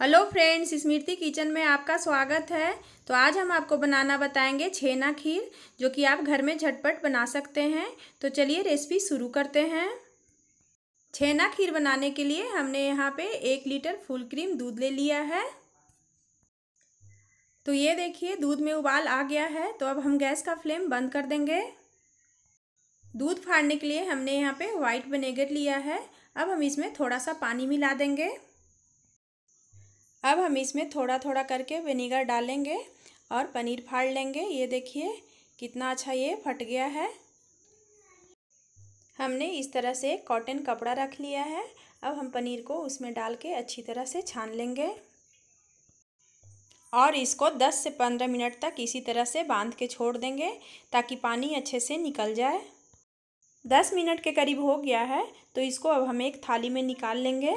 hello friends स्मृति kitchen में आपका स्वागत है तो आज हम आपको बनाना बताएंगे छेना खीर जो कि आप घर में झटपट बना सकते हैं तो चलिए रेसिपी शुरू करते हैं छेना खीर बनाने के लिए हमने यहाँ पे एक लीटर फुल क्रीम दूध ले लिया है तो ये देखिए दूध में उबाल आ गया है तो अब हम गैस का फ्लेम बंद कर देंगे दूध फाड़ने के लिए हमने यहाँ पे वाइट विनेगर लिया है अब हम इसमें थोड़ा सा पानी मिला देंगे अब हम इसमें थोड़ा थोड़ा करके विनीगर डालेंगे और पनीर फाड़ लेंगे ये देखिए कितना अच्छा ये फट गया है हमने इस तरह से कॉटन कपड़ा रख लिया है अब हम पनीर को उसमें डाल के अच्छी तरह से छान लेंगे और इसको 10 से 15 मिनट तक इसी तरह से बांध के छोड़ देंगे ताकि पानी अच्छे से निकल जाए 10 मिनट के करीब हो गया है तो इसको अब हम एक थाली में निकाल लेंगे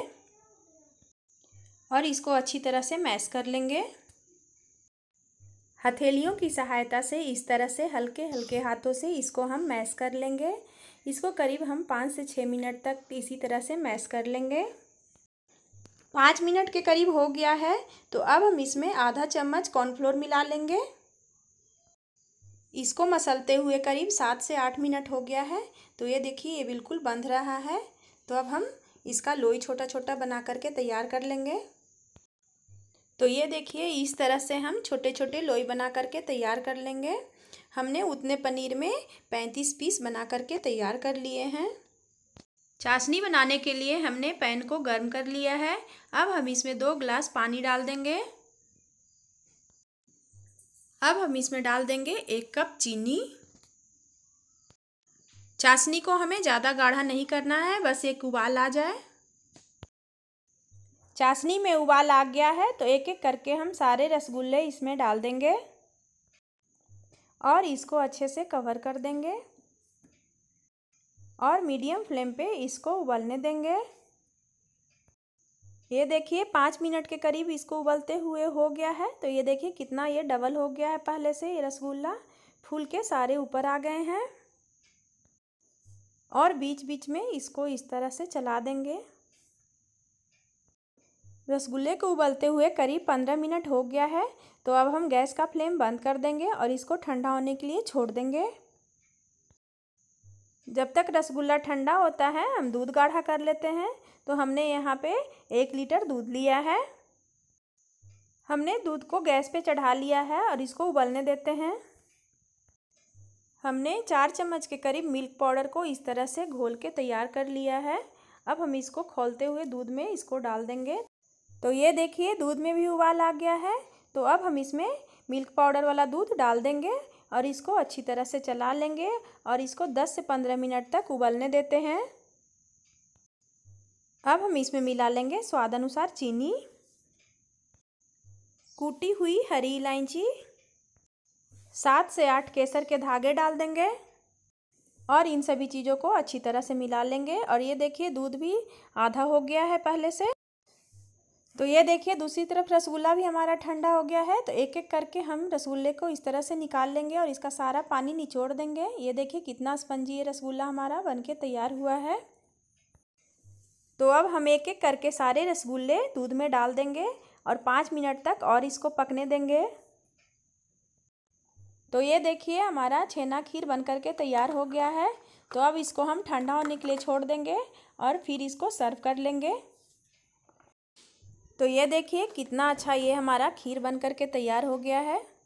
और इसको अच्छी तरह से मैश कर लेंगे हथेलियों की सहायता से इस तरह से हल्के हल्के हाथों से इसको हम मैश कर लेंगे इसको करीब हम पाँच से छः मिनट तक इसी तरह से मैश कर लेंगे पाँच मिनट के करीब हो गया है तो अब हम इसमें आधा चम्मच कॉर्नफ्लोर मिला लेंगे इसको मसलते हुए करीब सात से आठ मिनट हो गया है तो ये देखिए ये बिल्कुल बंध रहा है तो अब हम इसका लोई छोटा छोटा बना करके तैयार कर लेंगे तो ये देखिए इस तरह से हम छोटे छोटे लोई बना करके तैयार कर लेंगे हमने उतने पनीर में पैंतीस पीस बना करके तैयार कर लिए हैं चाशनी बनाने के लिए हमने पैन को गर्म कर लिया है अब हम इसमें दो ग्लास पानी डाल देंगे अब हम इसमें डाल देंगे एक कप चीनी चाशनी को हमें ज़्यादा गाढ़ा नहीं करना है बस एक उबाल आ जाए चाशनी में उबाल आ गया है तो एक एक करके हम सारे रसगुल्ले इसमें डाल देंगे और इसको अच्छे से कवर कर देंगे और मीडियम फ्लेम पे इसको उबलने देंगे ये देखिए पाँच मिनट के करीब इसको उबलते हुए हो गया है तो ये देखिए कितना ये डबल हो गया है पहले से ये रसगुल्ला फूल के सारे ऊपर आ गए हैं और बीच बीच में इसको इस तरह से चला देंगे रसगुल्ले को उबलते हुए करीब पंद्रह मिनट हो गया है तो अब हम गैस का फ्लेम बंद कर देंगे और इसको ठंडा होने के लिए छोड़ देंगे जब तक रसगुल्ला ठंडा होता है हम दूध गाढ़ा कर लेते हैं तो हमने यहाँ पे एक लीटर दूध लिया है हमने दूध को गैस पे चढ़ा लिया है और इसको उबलने देते हैं हमने चार चम्मच के करीब मिल्क पाउडर को इस तरह से घोल के तैयार कर लिया है अब हम इसको खोलते हुए दूध में इसको डाल देंगे तो ये देखिए दूध में भी उबाल आ गया है तो अब हम इसमें मिल्क पाउडर वाला दूध डाल देंगे और इसको अच्छी तरह से चला लेंगे और इसको 10 से 15 मिनट तक उबलने देते हैं अब हम इसमें मिला लेंगे स्वाद अनुसार चीनी कूटी हुई हरी इलायची सात से आठ केसर के धागे डाल देंगे और इन सभी चीज़ों को अच्छी तरह से मिला लेंगे और ये देखिए दूध भी आधा हो गया है पहले से तो ये देखिए दूसरी तरफ रसगुल्ला भी हमारा ठंडा हो गया है तो एक एक करके हम रसगुल्ले को इस तरह से निकाल लेंगे और इसका सारा पानी निचोड़ देंगे ये देखिए कितना स्पंजी ये रसगुल्ला हमारा बनके तैयार हुआ है तो अब हम एक एक करके सारे रसगुल्ले दूध में डाल देंगे और पाँच मिनट तक और इसको पकने देंगे तो ये देखिए हमारा छेना खीर बन करके तैयार हो गया है तो अब इसको हम ठंडा होने के लिए छोड़ देंगे और फिर इसको सर्व कर लेंगे तो ये देखिए कितना अच्छा ये हमारा खीर बन करके के तैयार हो गया है